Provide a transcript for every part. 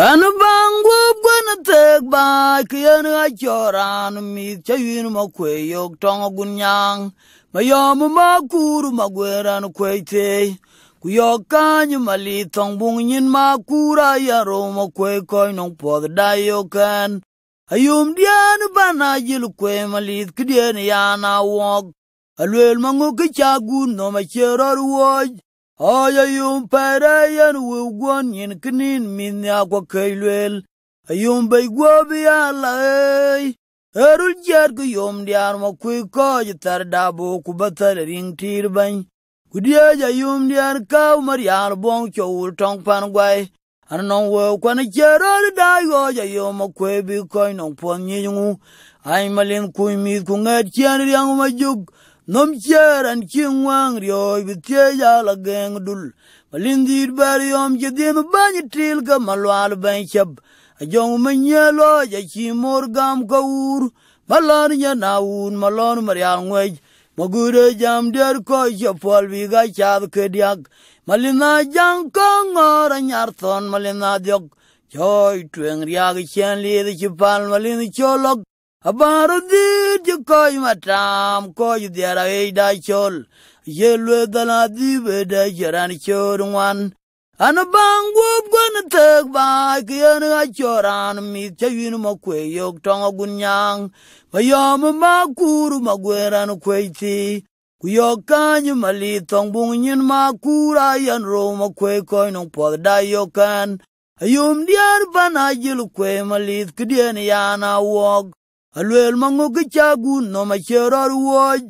An ban gwab gwana tek ba kiyan a choran cha chayun ma kwe yok tong gunyang ma yomu ma kuru ma gweran kwe te ku yok kany ma li tong bung nyin ma kura ro ma kwe koy nong pod da yokan ayum dian bana jil kwe ma li ya na wok alwel ma ngok kicha gun no ma chero ruwaj. ayayum parayan wewgon yinkinin minyakwa kailwel ayum baigwobiya laey erul jer ku yom diar ma kui koj tar dabo ku batal ring tir bany kudiej ayum diar kaw mariar bong chowul tong pan gwai an nong wew cherol da yoj ayum ma kwe bi koj nong pon nyingu ay malin kui mit ku ngad chien riang ma nom cher an king wang rioi bi tie ya la geng dul malindir bar yom je din ban til ga malwal ban chab ajong menya lo ya chi mor gam gaur malon nya naun malon maryal ngwej mogure jam der ko ya pol bi ga chab kediak malina jang ko ngor nyar ton malina jog joy tweng riag chen li di pal malin cholok abaro dhir ci kony matam kony dhiar aweic da col ye lueth dhal adhib e da ceran cor ŋuan an baŋ guop guan thek baac ke yen acoran mith ca yin makuei yok toŋ agun nyaŋ ma yom ma kur ma gwer an kuei thi ku yok kany malith thoŋ buŋ nyin ma kur a yen ro ma kuei kony noŋ puoth da yok en ayom diar ban ajil kuei malith kedien yan awuok alwel mango chagun no machero ruoj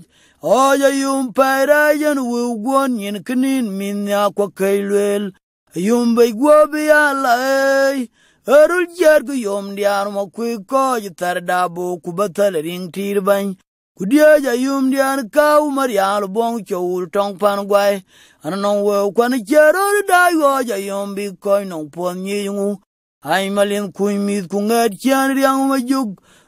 oja yum paira yen wugon yin kinin min ya kwa kailwel yum bay gwobi ala ei erul jer ku yom diar ma kwi ko jitar dabo ku batal ring tir bany ku dieja yum dian kaw marial bong chowul tong pan gwai ananong wew kwan chero da yoja yum bi koy nong pon nyingu ay malin kuy mit ku ngad chan riang ma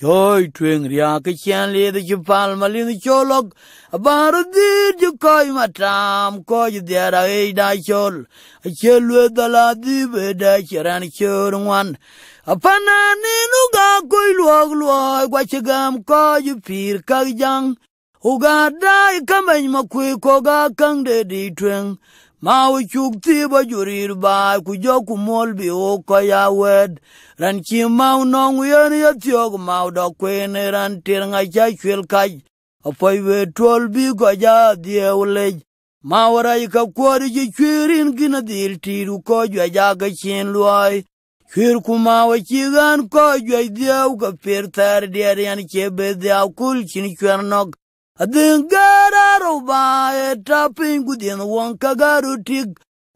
Choi truyền ria cái chen li the chu pal ma li cho cholok bar di ju koi ma tam ko ju dia ra e da chol a chel we da la di be da chiran chur wan a pana ni nu ga koi luog luog wa che gam ko ju pir ka jang u ga dai ka men ma kwe ko ga kang de di truyền ma ochuk thibo jorir ba ku joku mol bi uko ya wed ran chi ma unong yen ya thiog ma udok wen ran tir nga cha chwil kaj apoy we tol bi go ja die ulej ma wara ka kwor ji chwirin gin dil tir ko jwa ja ga chen loy chwir ku ma we chi gan ko jwa die u ka pir tar die ran che be dia kul chin chwernog adhin gararo bae tapiny gudhieth wong kagaro tik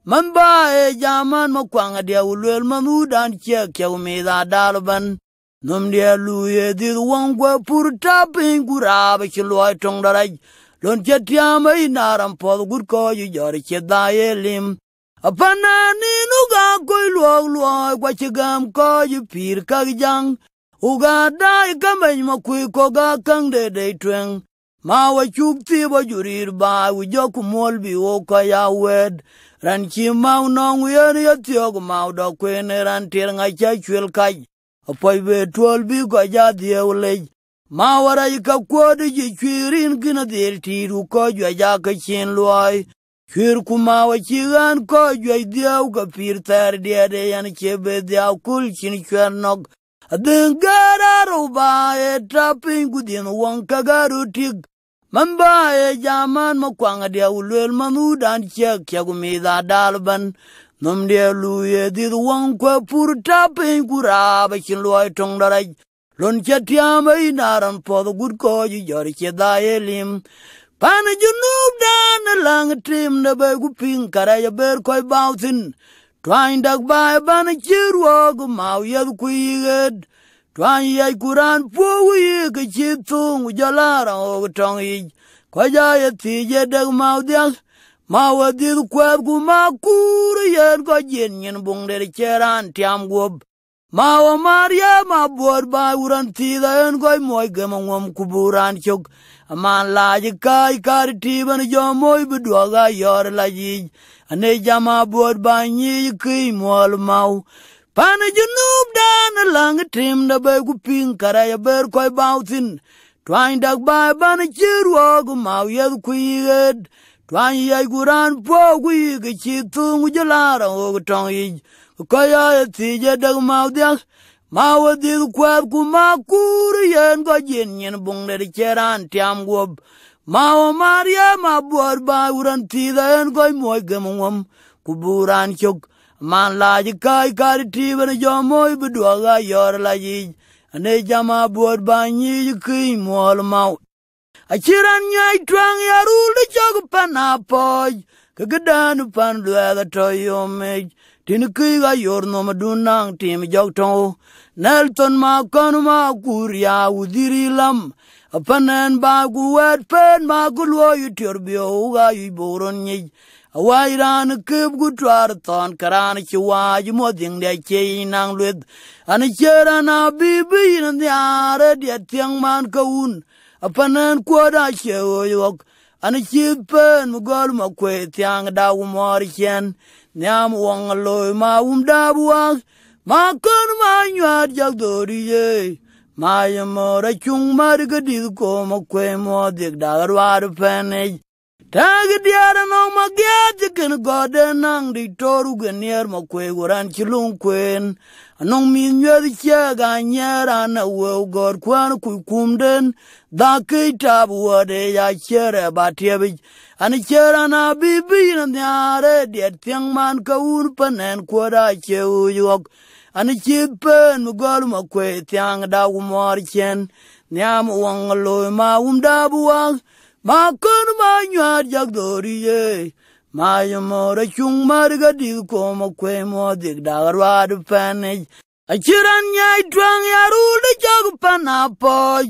man bae jaman makwaŋa diawu luel man udan ciek ciek midha dalban nom dia luye dhith wong kwe pur trapping gurabe ci luoi toŋ darac lon ce tiam ei naram pod poth gut koju jori ci dhaye lim apana nin uga koi luok luoi kwaci gam koju pir kak jaŋ uga dai kameny makwi koga de dedei tweŋ ma wachuk thibo jurir ba wijok muol bi woko yawed ran chi ma unong yer yathiog ma udokwen ran tir ng'acha chwel kaj opoy be tuol bi go jadhiew lej ma warai ka kuod ji chwirin gina dhir tiru ko jwajaka chin luoy chwir kuma wachi gan ko jwai dhiew ka pir ther diade yan chebe dhiaw kul chin chwer nog Adhengararubae tapingu dhin wong kagarutig. mamba e jaman ma kwanga dia ulwel mamudan chek yagumida dalban nom dia luye did won kwa pur tapen kuraba chin loy tong daraj lon chatiama inaran pod gud ko ji jor che elim pan junub dan lang tim na be gu pin karaya ber koy bautin twain dag bai ban chiruo gu mau yad kuyiged twan yai kuran puogu yi ke chi thung jalara o tong yi kwa ja ye ti je de ma dia ma wa di kwa gu ma kur ye ko jin nyin bung de cheran tiam gob ma wa maria ma bor ba uran ti da en ko moy ge ma ngom kuburan chok man la ji kai kar ti ban jo moy bu do ga yor la ji ane jama bor ba nyi ki mol mau Pana junub dan lang tim da bay ku ping karaya ber koy bautin. Twain dag bay bana chirwa ku mau ya ku yigad. Twain yay kuran po ku yigad chitung ujalara o ku tong yig. Kaya tija dak mau diak. Mau adik kwab ku makur yen ko jin yin bung de cheran tiam guob. Mau maria ma buar bay uran tida yen koy moy gemungam. Kuburan chok. man la ji kai kar ti bana jo moy bu do ga yor la ji ne jama bor ba ni ji ki mol ma a chiran nyai twang ya ru le jo pa na po ke ga dan pa ndu ga to yo me ti ni ki ga yor no ma du nang ti mi jo to nelton ma kon ma kur ya u diri lam a pa nen ba gu wet pen ma gu lo yu tur bi o ga yu boron ni awairan kib gu twar ton karan chi wa ji mo ding de che nang lwed an chera na bi bi nan yare de tiang man kaun apanan ko da che yok an chi pen mu gol ma kwe tiang da u mor chen nyam wong lo ma um da buang ma kon ma nyar jak do ye ma ra chung mar ga di ko ma kwe mo dik da war pen tagidiyare nong magiat cikin gode nang di toru genier kwe goran cilung kwen anong mi nyueth ciek anyer an aweu god kwen kui kumden dhakic tabu wuode ya ciere ba tiebic an cier an abibic na dhiare diet thieng man kawun penen kuod aceuc gok an ci pen mi gol makwei thiang dak umor cien niam wong loi ma um mà con makon manyuar jak dhoriye mayomore chung ai dik komo kwe modik dagarwad penij achiran nyai twang cái jag panapoj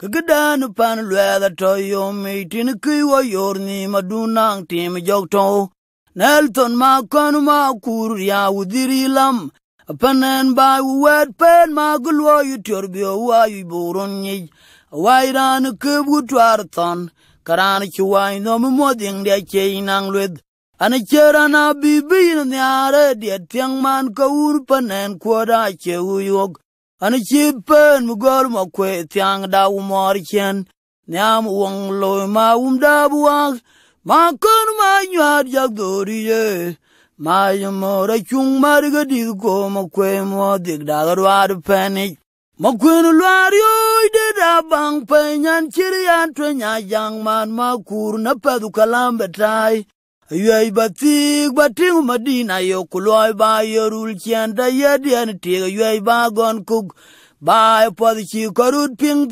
kagidan pan lwedha to yomi tin cái kiwa yor ni madunang tim jog to nelton makon makur ya udhirilam apanen bai uwet pen magulwo yutor bi owayu buron nyij awairan kebgu twar thon karan chuwai no mumoding dia chei nang lwed ana chera na bibi na nyare dia tiang man ka ur panen kwada che uyog ana chi pen mugor mo kwe tiang da umor chen nyam wong lo ma um da buang ma kon ma nyar jak dori ye ma yomora chung mar ga dir ko mo kwe mo dik da garwar panik Makwenu lwari oi de da bang pe nyan chiri nya yang man makur na pedu kalambe tai. Ayuai batik batingu madina yo kuloi ba yorul chianda yedi an tiga yuai ba gon kuk. Ba ipod chi karut ping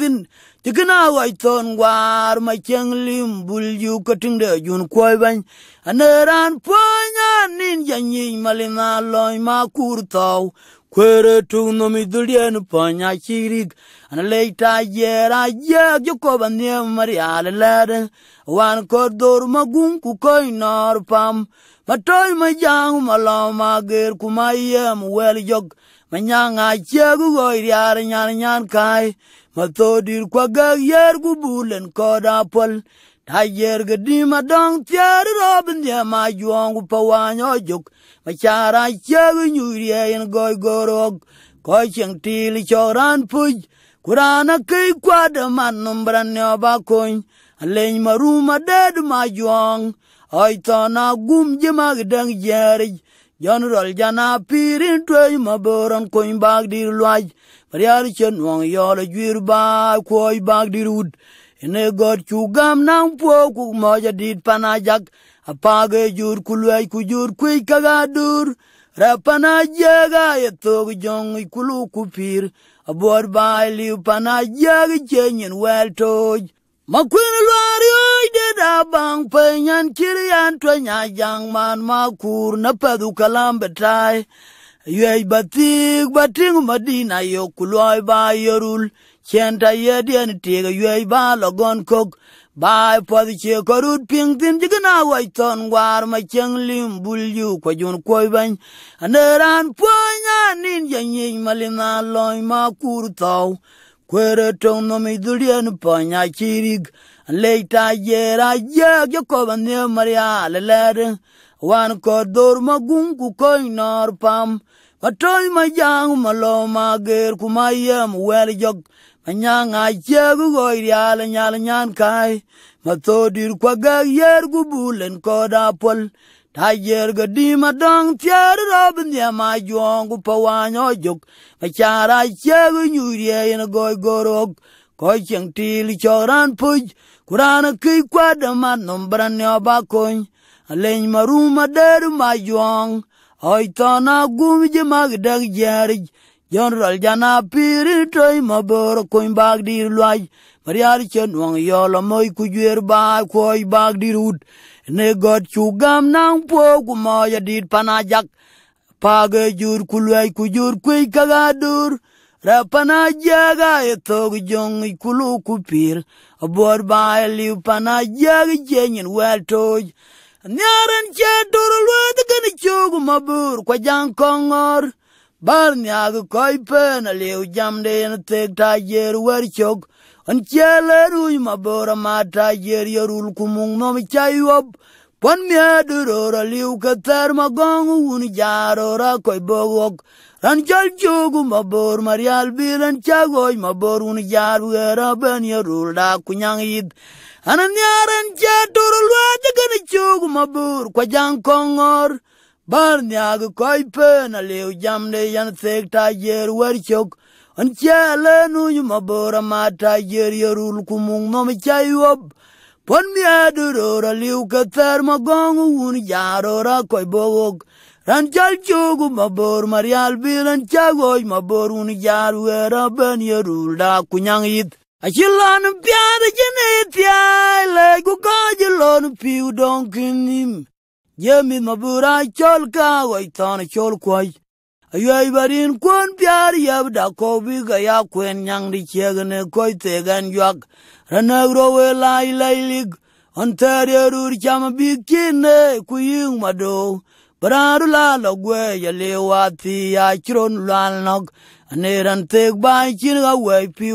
Tikina wai ton war ma cheng lim bul yu kating de jun koi bany. Aneran po nyan nin janyi malina loi makur tau kweretuk nomithurienu ponya chirik analeita yera yegyo kobanie mariale lede wan kod dhor magum kukoi nor pam matoi majang malo mager kumayem wel jog manyang achiegu goi riar nyan nyan kai Matodir kwagag yer gubulen kod apol tayer gedi madong tier robin ye majuong pawanyo jok machara chagu nyuriye in goi gorog kocheng tili choran puj kurana kei kwada man numbra neoba kuny aleny maruma ded majuong oi tona gum jimag deng jerij jon rol jana pirin tuey maboron kuny bag dir luaj pariar chenuong yola juir ba kuoy bag dirud ine got chugam nang puo kuk moja dit panajak apaga jur kuluai ku jur kui kagadur rapana jaga yeto jong ikulu kupir abor bali upana jaga chenyen weltoj makwen lwari oide da bang penyan kiryan twenya jang man makur na padu kalambe tai yuej batik bating madina yo kuluai ba yorul chenta yedien tiga yuej ba logon kok bai pwadi korut ping tin jigna white ton war ma cheng lim bul yu kwa jun koi ban aneran pwanya nin malina loy ma kur kwere tong no mi dulien chirig leita yera ye ge ko ban ne maria leler wan kordor ma gun ku nor pam Matoy ma yang malo mager kumayem wel jog anyang aje gu goi rial nyal nyan kai mato dir kwa ga yer gu bulen ko da pol ta yer ga di ma dong tier rob nya ma jong gu pa wa nyo juk ma chara che gu nyu rie en goi gorok ko chen til choran puj kurana ki kwa da ma nom bran nyo ba koñ aleñ maru ma der ma jong oi to na gu mi je ma ga da jonrol jana piri toi mabor kuny bag dir lwaj mariar chenuong yolo moi kujuer bar kuoy bag dir ud ne got chugam nang pogu moya dit panajak pag jur kulwaj kujur kuy kagadur ra panajaga etog jong kulu kupir abor bae liu panajag jenyin wel toj nyaren chedur lwedgen chugu mabur kwa jang kongor bar nyagu koi pen aliu jamde en tek ta yer wer chok an chele ruj mabora ma ta yer yorul kumung nom chayop pan mia duror aliu kater magong un jaro ra koi bogok ran jal jogu mabor marial bilan chagoj mabor un jar wera ben yorul da kunyang id anan an chatur lwa jagan chogu bor kwa jang kongor barnyag koy pen jam le yan thek ta yer wer chok an chale nu yu mabora ma ta yer yerul kumung no mi chay wop pon mi aduro aliu ka ter ma gong un jaro ra koi bogok ran chal chogu mabor marial bilan chagoy mabor un jar wera ben yerul da kunyang yith Achilon piada jene tiai le piu donkinim ye mith mabura chol ka goi ton chol kwai ayoy barin kwon piar yab da ko bi ya kwen nyang di chegne koi te gan ranagro we lai lai lig ontario rur cham bi kine ku mado bararu la lo gwe ya le wa ti ya chron lal nok ne ran te ba chin ga we pi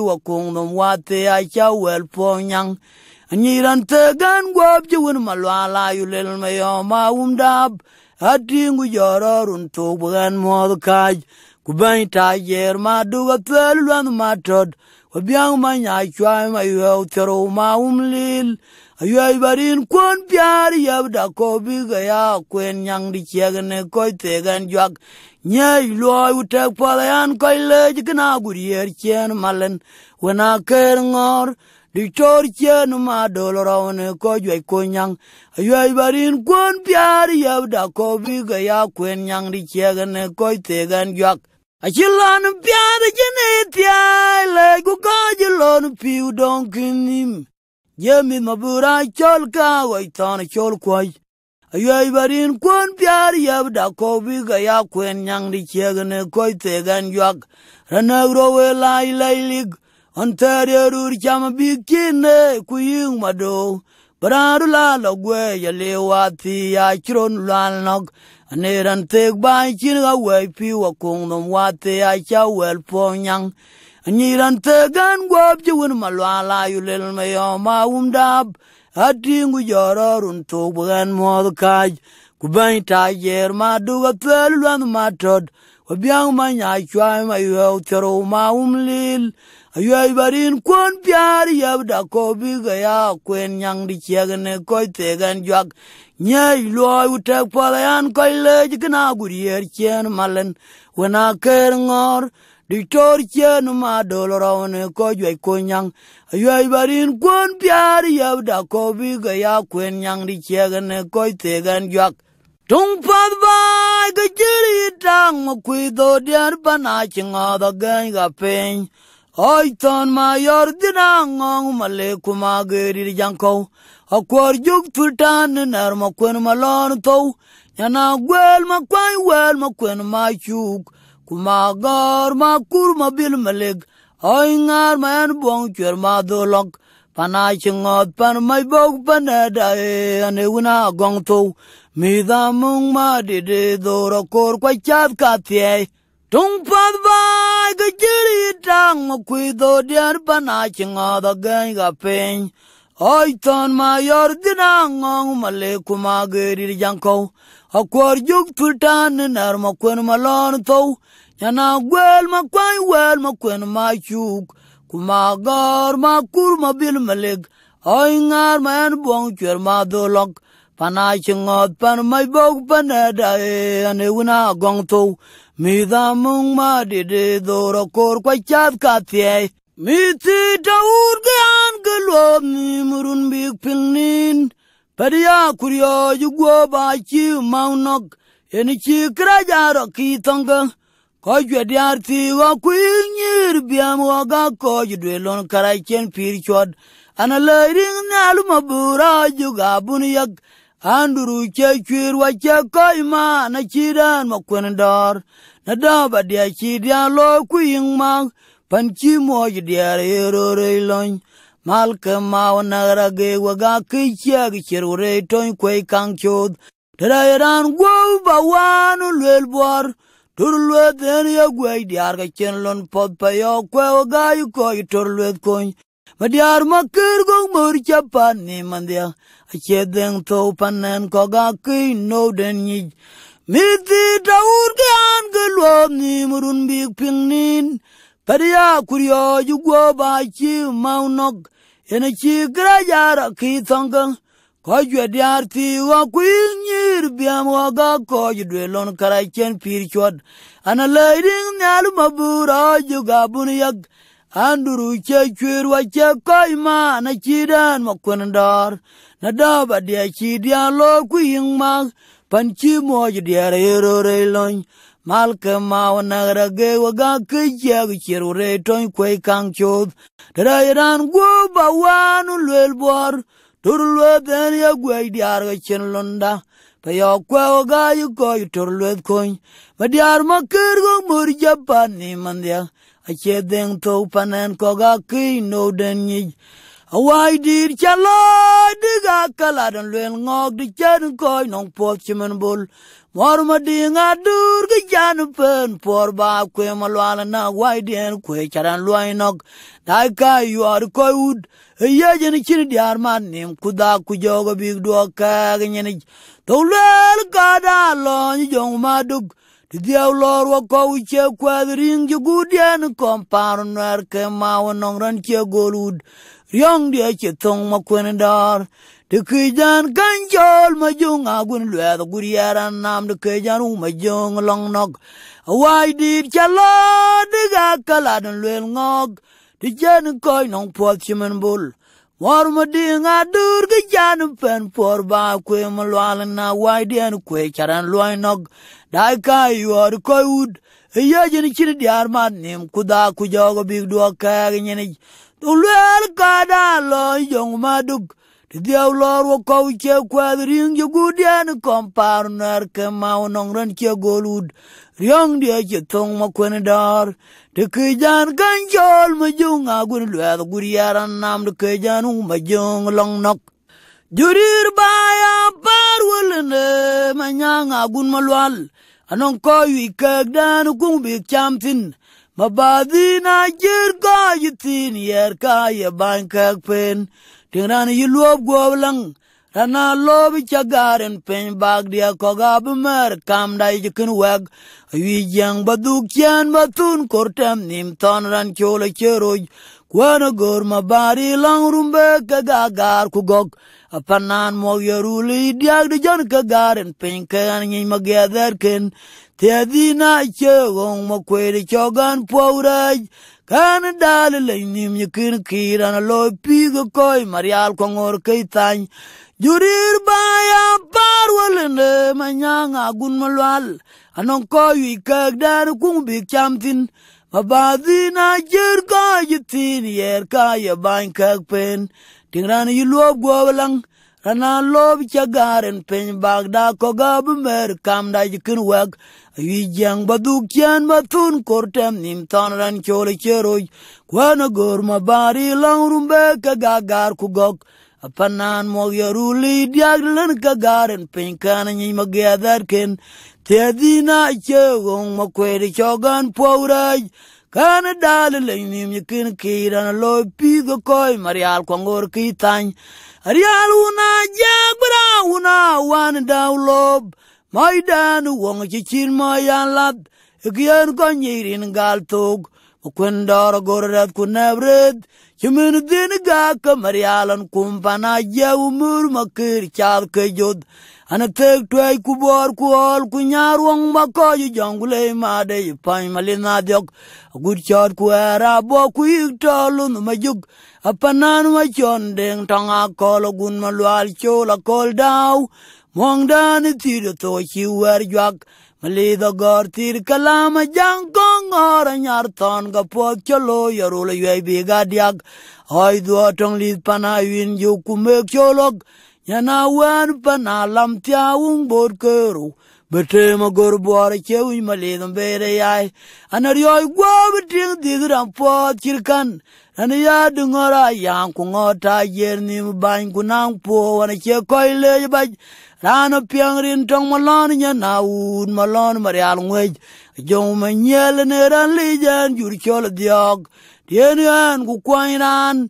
ya cha wel po nyang nyiran tegan gwab jiwin malwala yulil mayo ma umdab atingu jororun tuk bugan modu kaj kubany tajer ma duga thel lwan ma tod wabiang ma ma yuew ma umlil ayuej ibarin kuon piar yeb da ko bi ga ya kwen koi di chiegne koj thegan jwak nyej luoi koi lej kna malen wena ker ngor dicor cien ma dol raune ko juɛc kony nyaŋ ajuɛc ba rin kuon piaar yɛp dak kɔp rik ya kuen nyaŋ diciɛkene kɔc thekɛn juak aci lɔn piaar cini thiaai lɛc ku kɔci lɔn piu dɔŋ kinim je mith mabur acɔl kaa wɔc thɔn acɔl kuɔc ajuɛc ba rin kuon piaar yɛp dak kɔp rik ya kuen nyaŋ diciɛkene kɔc thekɛn juak ranak rowe laai lɛc lik ontariorurchama bikine kuying mado brandu lalo gwe yali wathi achiron lwal nok aniran tek ban chin gawei pi wakung nom wathi acha wel po nyang anyiran tekan gwop chiwin malwal ayulil mayo maum dab atingu jororun tok bwen modh kach ku ban tajer madu gathuel lwandh matot wabiang manyachwai mayuheu thorou maum lil ayuai barin kuon piari yab da ko bi ga ya kwen nyang di chegene ko tegan juak nyai loy utek pala koi ko lej gna gurier chen malen wena ker ngor di tor chen ma doloro ne ko jwe ko nyang ayuai barin kuon piari yab da ko bi ga ya kwen nyang di chegene ko tegan juak Tung pat bai ga jiri tang ma kwi do dian pa na chinga da gan ga ping. mà mà oi ton ma yor dina ngong male mà geri janko akwar juk tultan nar ma kwen malon to yana gwel ma kwai wel ma kwen ma chuk kuma gar ma kur ma bil maleg oi ngar ma en bong chwer ma dolok pana chingot pan mai bog panada e ane una gong to mi da mung ma de de doro kor kwa chat ka tie tung pad ba kejeritang ngokwitho dir banachi ng'odho geyga piny oithon mayor dhina ng'ong maleku magerir jankow akwor juk twitani ner makwen malon thow nyana gwel makwany wel makwen machuk kumagor makur mabil malik oi ng'ar ma en buong chwer madholok panachi ng'oth pan maibok paneda e anewuna gong thow မိသားမုံမတေတေသောရကိုယ်ကွချတ်ကသေးမိသီတောဒကန်ကလောမိမရွန်ဘိခင်းနင်းပရိယာကူရယယူဂောဘာချီမောင်နော့ယနေ့ချီကရာကြရခီတံကကိုကျွေတားစီဝကွေညိရပြမောကကိုကျွေတွေလွန်ခရိုင်ချင်းပြီချွတ်အနလေရင်းနာလမဘူရာယူဂဘူနိယက် anduru cha chwir wa cha koima na chidan ma kwen dor na da ba dia chi dia lo ku ying ma pan chi mo ji dia re ro re lon mal ke ma na ra ge wa ga ki cha gi chi ro re ton kwe kang chod dra ran go ba wa nu le bor tur le den ya gwe dia ga chen lon pod pa yo kwe ga yu ko i tur le kon Madiar makir gong bercapan ni mandia. Aceh deng tau panen kogaki no den nyij. Miti daur ke an geluap ni murun big ping nin. Padia kurya juga baci mau nok. Ena ci kerajara ki tonggang. Kajwa diar ti waku nyir biam waga kaj dwe lon karai chen pir chod. Ana lay ding nyalu mabura juga bunyak. anduru che chwerwa che koima na chidan ma kwendor na daba dia chidia lo kuing ma pan chi mo dia ro re lon mal ke ma na ra ge wa ga ke ja ge che ro re ton kwe kang chod dara yan go ba wan lwel bor tur lwe den ya gwe dia ro chen londa pe yo kwe wa ga yu ko tur lwe koin ma dia ma ker go mur japan ni man dia achedheng thou panen kokakei noden nyic awai dir ca lɔɔc dika kaladen luel ŋɔɔk de caden kɔc nɔŋ puɔth cimen bol mɔr madiŋ adur ke jan pen puɔr baa kue malual na wai dien kue cadan luany nɔk dai ka yuɔr kɔc wut eyecen cin diar mat nim ku ku jɔɔke bik duɔ kɛɛk nyinic thou luel kada lɔnyi jɔŋ maduk kidhiau lor wa kou ce kuɛth riŋ ci ku dien kɔm paar nuɛɛr ke mau nɔŋ rɛn ce golut riɔŋ die ci thoŋ makuen dɔɔr dikijan kan cɔl majoŋ agun luɛɛth ku riɛɛr anam dikijan u majoŋ lɔŋ nɔk awaac diit ca lɔɔr dikaakalad n lueel ŋɔɔk dicien kɔc nɔŋ puɔth cimen bol Mor mading adur gi jan pen por ba kwe mlwal na wai dien kwe charan lwai nog. Dai ka yuor koi ud. Iye jen chini diar mat nim kuda ku jogo big duwa kaya ginyinij. Tu lwel kada lo yong madug. Dhiaw lor wo kaw che kwaad ring je gudian kom par nar ke maw nong ran che golud. Riong dia che thong ma kwen dar. De ke jan gan chol ma jung agun lwaad guriaran nam de ke jan u ma jung long nok. Jurir baya par wolene ma nyang agun ma lwal. Anong koy wi kag dan kung bi cham tin. Ma ba di na jir gaj tin yer ka ye bain kag pen. Ma ba di na jir gaj tin yer ka ye bain kag pen. tingran yi luop guop laŋ rana lob ca garen piny bak dia koga bimer kam da jikin weg ayi jang baduk chan batun kortem nim ton ran chola cheroj kwana gor mabari lang rumbe kaga gar kugok apanan mo yeruli diag de jan kagaren piny kan nyi mageder ken te dina che gong mo kwere chogan pawraj kana dale le nim yikin kira na lo pigo koi marial kongor keitan jurir baya par walene manyanga gun malwal anon koi kag dar kung big chamtin mabadhi na jer ka yitin yer ka yabain kag pen tingran yiluob gwalang rana lob chagaren piny bagda koga bumer kamda jikin weg ayi jeng baduk chen mathun kortem nim tan ran chole cheroj kwana gor mabari lang rumbe kagagar kugok apanan mo yaruli diaglan kagaren piny kana nyi magedar ken tedina chegong makweri chogan pawraj kana dal lenyim yikin kiran lo pigo koy marial kwangor kitany rial wuna jak bra wuna wan lob mai dan wong chi chin mo yan lat gien ko nyirin gal tog chimin din ga kamarialan kumpana jaumur makir chal kejod ana tek twai ku bor ku ol ku nyarwong ma ko yu jongule ma de pan malina diok gut chot ku era bo ku tolun ma juk apanan ma chon deng tanga kolo gun ma lwal chola kol daw mong dan tir to chi wer jak malido gor tir kalama jang kong ora nyar ton ga po cholo yarule yai bi ga diak hoy duotong lid pana win ju ku mek cholok Yana wan panalam tiawung bor keru. Bete magor buar cewu malidum bere yai. Anar yoi gua beting didram pot kirkan. Ani ya dengar ayang ku ngota yer ni mbain ku nang po wana cia koi le jebaj. Rana piang rintong malon nya naun malon marial ngwej. Jom menyel neran lijan jur cholat diog. Dienian ku kuain an.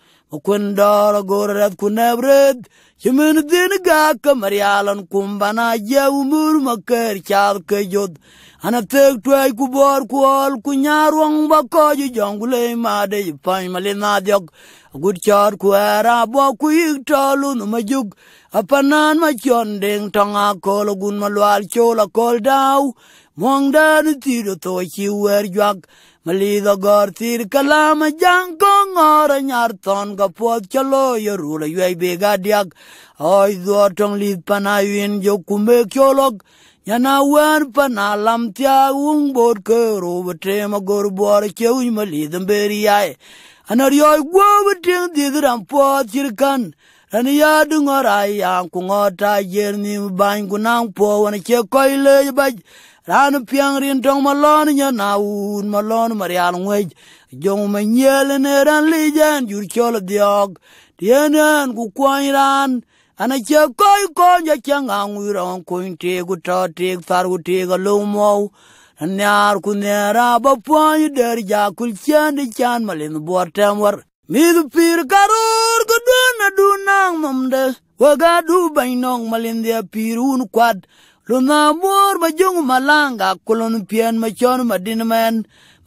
okwendoolo goorarad ku neebreed yemeendiinigaaka din gaka marialan kumbana ya kejod anateeg tweey ku boor ku ool ku nyaarwong ba kooju jonguley maadey pany malinaadhyok agud coor ku eera abo ku yik toolunu majuk ding tonga mong dan tir to chi wer jak mali do gor tir kala ma jang ko ngor nyar ton ga pot chalo yo ru le yai be ga diak oi do tong li pana yin jo kumbe kyolog yana wer pana lam tia un bor ke ru te ma gor bor che un mali dem ber yai anar yo go tin di dram pot chir kan ran ya du ngor ay ku ngota yer ni bang gunang po wan che koile baj ran piang rin tong malon nya naun malon marial ngwej jong manyel ne ran lijan jur chol diog tienan ku ran ana che koy ko nya changa ngiro ko inte gu to te far gu te ga nyar ku ne ra ba pwany der ja kul chen di chan malin bor war midu pir karor gu dun mamde waga du bainong malin dia pirun kwad lo na mor ma jong malanga kulon pian ma chon ma din men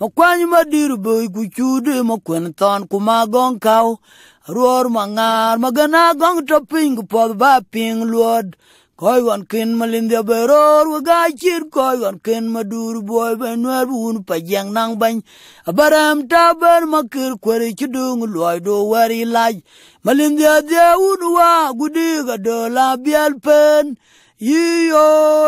ma kwany ma dir bo ku chude ma kwen ton ku ma gon kau ruor ma ngar ma gana gon to ping po ba ping luod koy wan kin ma lin de bero wa ga chir koy wan kin ma dur bo be nwer un pa jang nang ban abaram ta ban ma kir kwer chi dung luoy do wari laj ma lin de de un wa gudi ga do la bial pen yiyo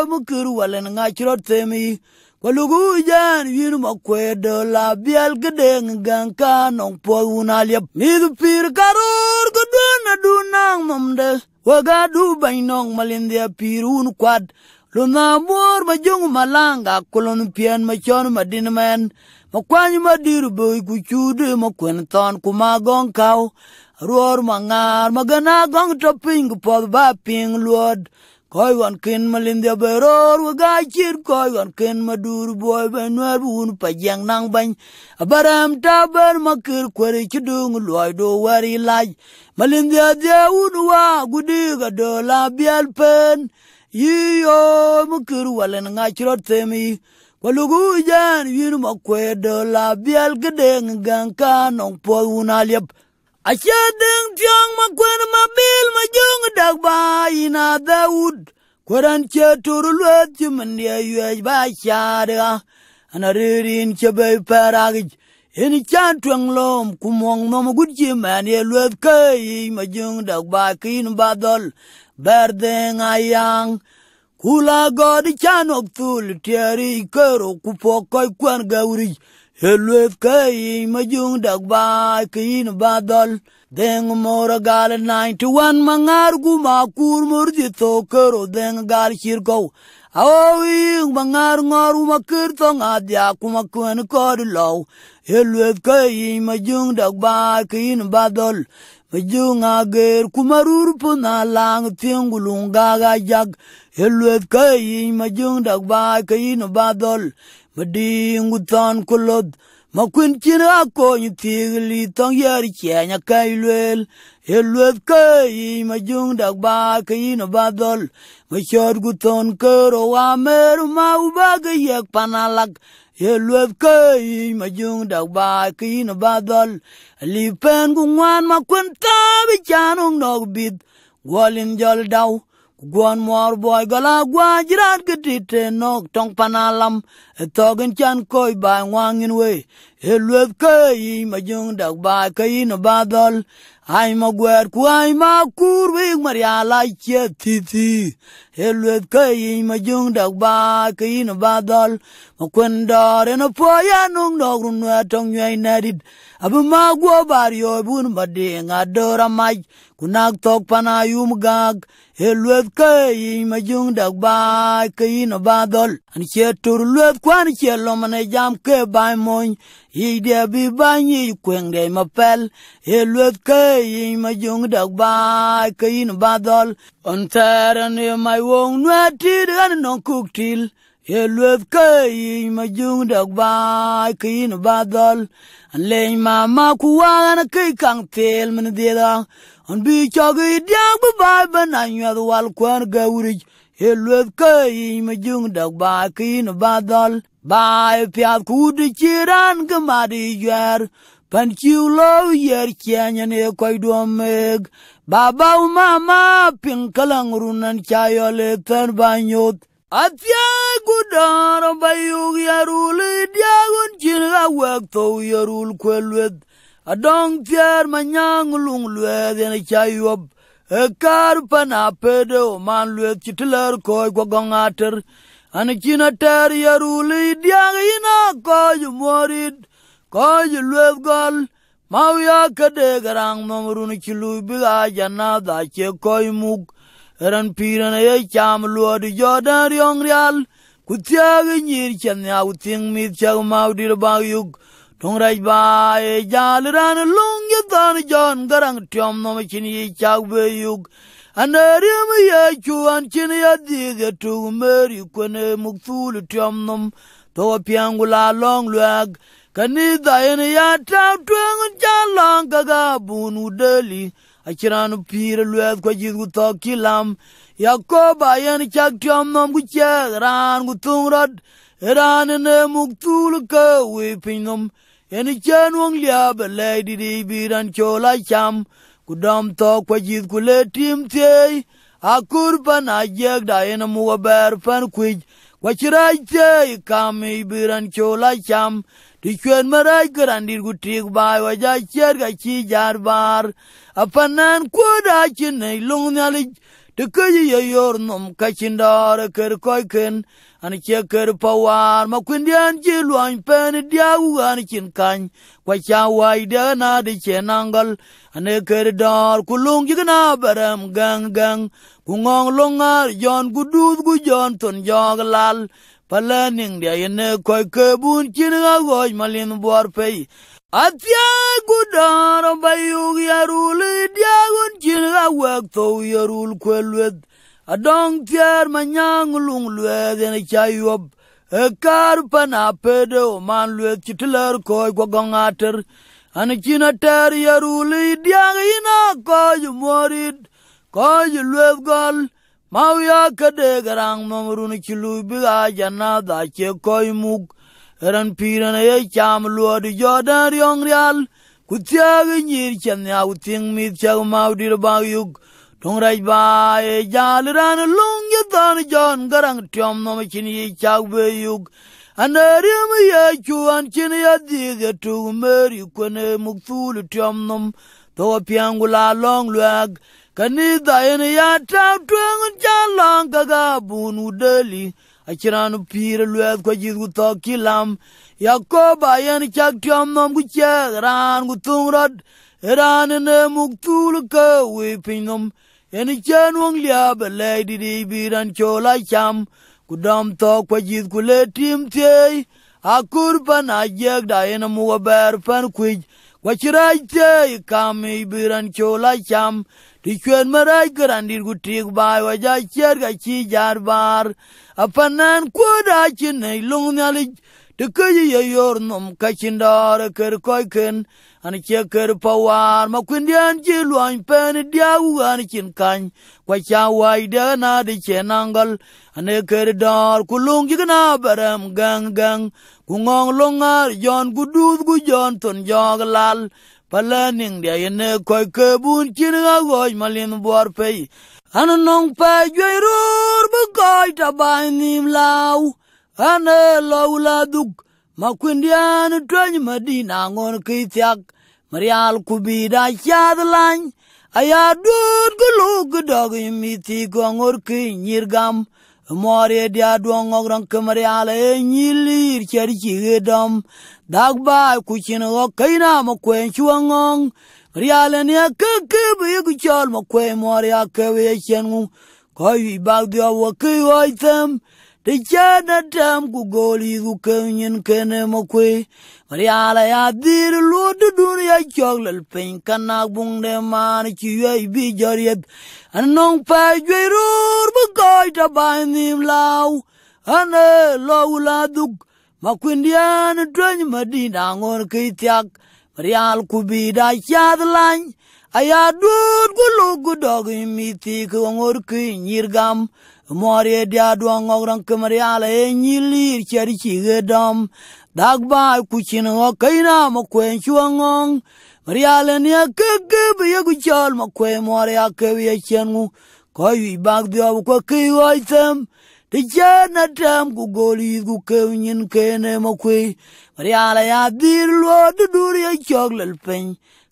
mukeru wale nga chiro temi kwa lugu ujan yinu makwedo la bial gede nganka nong po unalia midu pir karor kuduna dunang mamde waga dubay nong malindia pir unkwad luna mwar majungu malanga kulon pian machon madinamen makwany madiru boy kuchude makwen ton kumagong kaw ruor mangar magana gong topping kupod ba ping luod koi wan ken malindia beror wa gachir koi wan ken madur boy benwer bun pa jang nang bany abaram taber makir kwari chidung loy do wari laj malindia dia un wa gudiga do la bial pen yiyo makir walen ngachro temi kwalugu jan yir makwe do la bial gedeng gangka nong po un aliap Achadeng piang makwen mabil majung dagba ina Daud. Kwaran che turu luet che mandia yuej ba chadega. Anaririn che bay paragij. Ini chan tuang lom kumong nom gud che manie luet kay majung dagba kin badol. Berdeng ayang. Kula god chan ok thul tiari kero kupokoi kwan gaurij. helwe kai majung dag ba kin badol deng mor gal 91 mangar guma ma kur mor di to kero deng gal hir go awi mangar ngor ma kir to ngadya kuma kun kor lo helwe kai majung dag ba kin badol majung ager rur puna lang tingulung gaga jag helwe kai majung dag ba kin badol mà mading gutan kolod makwin chin akony thigli tong yer chenya kai lwel ye lweth kai majung dak ba mà no badol machod guton kero wa meru ma ubaga yek panalak ye lweth kai majung dak ba kai no badol li pen gungwan makwin tabi chanung nog bid gwalin jol daw Guan muar boy gala gua jiran ketite nok tong panalam etogen chan koi ba wangin we elweb ke yi majung dak ba ke yi no badol ai ma gwer kuai ma kur wi mariala che ti ti Helwet kai ma jung dak ba kai na ba dol ma kwen dor na po ya nung dog run na tong nyai na dit abu ma gwo bar yo bun ma de nga dora mai kunak tok pana yum gag helwet kai ma jung dak ba kai na ba dol an che tur lwet kwan che lo ma ne jam ke ba mon yi de bi ba ni kwen de ma pel helwet kai ma jung dak ba kai na ba dol on taran ne mai wong nwa tid gan non kuk til ye lwef ke yi ma jung dak ba ki no ba dol an le ma ma ku wa an ke kang tel men de da an bi cho gi dia bu ba ba na nya wal kwan ga wuri ye lwef ke yi ma jung dak ba ki no ba dol ba pya ku di chiran ga ma di yer pan chiu lo yer chen ne koi do meg Baba umama pinkalang runan chayo letan banyot. Atya gudar bayug yarul diagon chinga wakto yarul kwelwed. Adong tiar manyang lung lwed yana chayob. Ekar panapede oman lwed chitilar koi kwa gongater. Anikina ter yarul diag ina koi morid. Koi lwed mawya kade garang mamrun chilu biga jana da che koy muk eran piran ye cham luod jodan riong rial kutya nyir chen ya uting mit chag mawdir ba yuk tong raj ba e jal ran lung ye dan jon garang tyom no chin ye chag be yuk anarim ye chuan chin ya di ge tu meri kone muk thul tyom nom to pyangula long luag kanitha ene ya tau tweng cha long kaka bun udeli achiran kwa jith kuthok kilam yakoba yen chak tiom nom ku chek ran ku ran ene muk thul ke wi piny nom ene chen wong lia be biran chola cham ku dom thok kwa jith ku le tim thiei akur pan ajek da ene muwa ber pan kwij kwa chiraj thiei kam ibiran chola cham Ikuan marai garandir gutik bai waja cher ga chi jar bar nan kuda chin nei lung nyali de kayi ya yor nom ka dar ker koi ken an che ker pawar ma kun dian ji luang pen dia u an chin kan kwa cha wai na chenangal ane ker dar kulung jigna baram gang gang kungong longar yon gudud gu yon ton jog lal palaning dia yene koy kebun chin ga goy malin buar pei atia gudaro bayug yarul dia gun chin ga wak to yarul kwelwed adong tiar manyang lung lwed ne chayob e kar pana pedo man lwed chitler koy go gongater an chin ater yarul dia ina koy morid koy lwed gal mawya kade garang mamrun kilu biga janna da che koy muk ran pirana ye cham luod jodan riong rial kutiag nyir chen ya uting mit chag mawdir ba yuk tong raj ba e jal ran lung ye dan jon garang tyom no chin ye chag be yuk anarim ye chuan chin ya di ge tu meri kone muk thul tyom nom to long luag kanitha ene ya tau tweng cha long kaka bun udeli achiran upire kwa jith kutho kilam yakoba yen chak tiom nom kuchek ran kuthung rot ran ene muk thul ke wi chen wong lia belei didi biran chola cham kudom tho kwa jith kule tim thiei akur pan ajek da ene muwaber pan waciraac kam ibir an col acam ti cueen marac ke ran dit ku tiik baai wac aciet kaci jaar baar apanan kuot aci nei luŋ nyalic dikeyi ye yor num kachindar ker koiken an che ker pawar ma kwindian ji luan pen diau an chin kan kwa cha wai de na de chenangal an ker dar kulung ji na baram gang gang ku ngong longar jon gudud gu jon ton jog lal palaning de ye ne koi ke bun chin ga goj malin bor pei an nong pa jwerur bu goj ta bai nim lau ane lawla duk makwindian tweny madina ngon kithiak marial kubida chadh lany aya dut guluk gidog mithi gongor ki nyirgam morie dia duong ogron kemarial e nyilir cher chigedom dak bai kuchin go kaina makwen chuangong marial ni akeke biyik chol makwen morie akewe chen ngu koi bag dia wakai oitem de jada dam ku goli ku kanyen kene mo kwe mariala ya dir lo de dun ya jog lal pen kana bung de man chi ye bi jor yet anong pa jwe ror bu goy ta ba nim law ane lo la duk ma kwindian dwen madina ngon ke tiak marial ku bi da chad lan aya dud ku lu ku dog mi ti ku ngor ki nyirgam gam more dia duong og rong kemariala e nyilir chari chi dom dak bai ku chin ma kaina mo kwen chuangong mariala ni akege be yu chol mo kwen more akewi e chengu ko yu bag dio ko ki oitem ti chen atem ku goli ku kewnyin kene mo kwe mariala ya dir lo dudur ye chog lel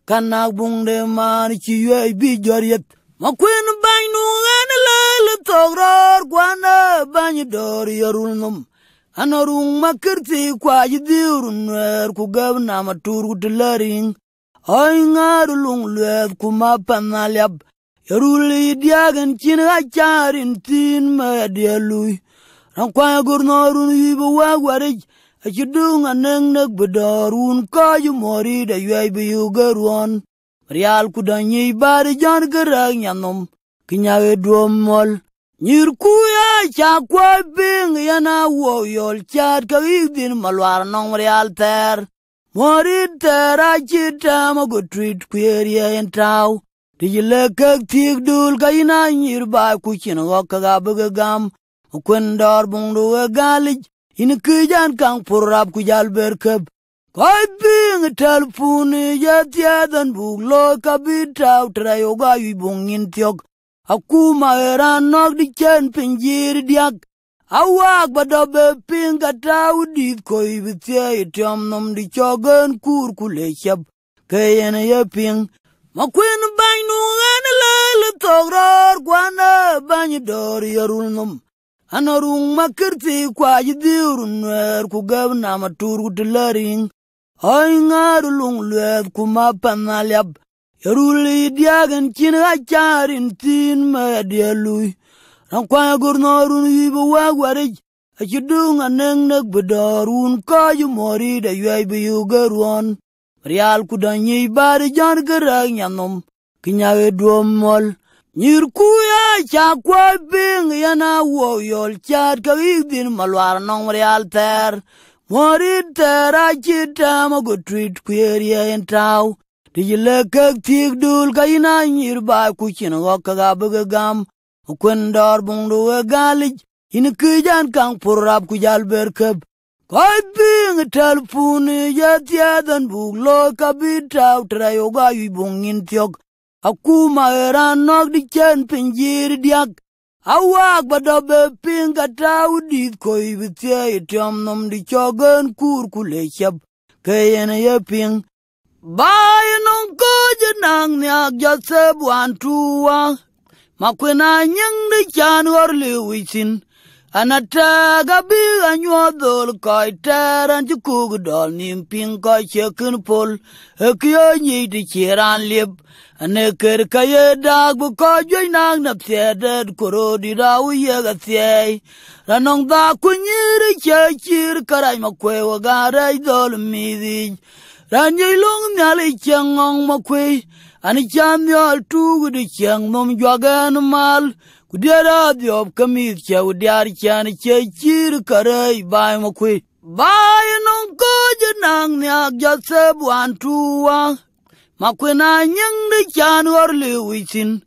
kanak bung de man chi bi joriyet makwen bany nuŋane lele tok ror kwane bany dor yorul num anoruŋ makir ti kwaj dhiur nuer ku gab namatur ku tilariŋ oi ŋaru luŋ lueth ku mapanaliap yorul yidiagen cin acarin tin maadia luy rankwaya gurnorun yibe wagwarij acidu ŋaneŋnek bedor un kaj morid ayuaj beyugeruon rial ku da nyi bari jan gara nyanom kinyawe duomol nyir ku ya cha kwa bing yana wo yol chat ka din malwar nong rial ter morit ter a chita ma go treat kweri en tau tijile kek thiik dul ka ina nyir ba ku chin go ka ga bu gam kwen dor bung du ga gali in kijan kang purab ku jal Koi bing telpuni ya tia dan bung lo kabita utra yoga yu bung in tiok. Aku ma era nok di chen pinjiri diak. Awak bada be ping kata udi koi bitia itiom nom di chogan kur kule siap. Kayen ya ping. Makuin bany nungan lel togror kwana bany dori yarul nom. Anarung makirti kwa jidi urun er kugab nama turgut laring. Oi ngaru lung luet kuma panalyap. Yaruli diagan kin acharin tin medialui. Rankwaya gurnorun yibu wagwarij. Achidung aneng nag bedarun kayu mori da yuay biyu garuan. Marial kudanyi bari jan gerag nyanom. Kinyawe duom mol. Nyir kuya cha kwa bing yana woyol chad kagig din malwar nong marial ter. Morit tera chita ma go treat queria en tau. Dijile kek tik dul ka ina nyir ba kuchin go kaga baga gam. Ukwen bung bungdu e galich. In kijan kang purrap kujal berkeb. Koi ping telpun ya tiadan bug lo kabita tra yoga in tiok. Akuma eran nok di chen pinjiri diak. awak badobe piny kata udith koi bithie itiom nom dichogen kur kule chep keyen ye ping bay nong koje nang niak jose bwan tuwa makwena nying di chan gor liwichin anataga bi anyuodhol koi teran ci dol nim piny koi chekin pol ekiyo nyidi chiran liep ane ker kaye dag bu ko joy nang na piede koro di rau ye ga tie ranong da kunyir che chir karai ma kwe wa ga rai dol mi di ran ye long nya le chang ong ma kwe ani cham yo tu gu di chang nom jwa ga no mal ku di ra di ob kami che u di ar chan che chir karai bai ma kwe bai nong ko je nang nya ja se bu an tu wa makwena nyeng de chan war lewisin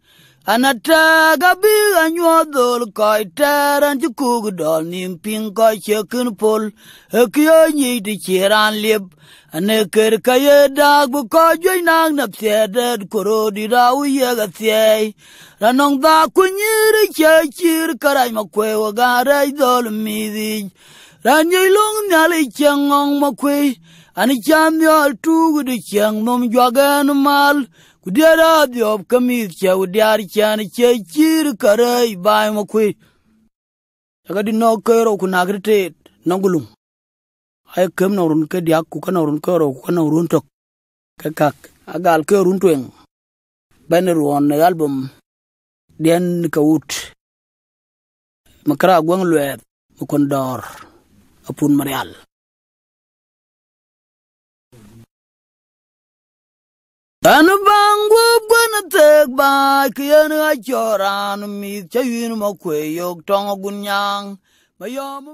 anataga bi anyuodhol koi teran ci kug dol nim ping koi chekin pol ekiyo nyi di chiran lip ane ker kaye dag bu koi joy nang nap siedet koro di rau yega siey ranong dha kunyiri che chir karaj makwe wagarej dol midi. ranyei long nyali chengong makwei ani cham yol tugu di cheng nom jwagen mal kudiara diop kamith che udiar chan che chir karai bai mo kwe aga di no kero kunagri tet nongulum ay kem na urun ke diak ku kana urun kero ku kana urun tok ke kak agal ke urun tweng banner on album den kawut makra gwang lwer mukondor apun marial Anu bangu bwana tek ba kiyanu achoran mi chayinu makwe yok tonga gunyang mayom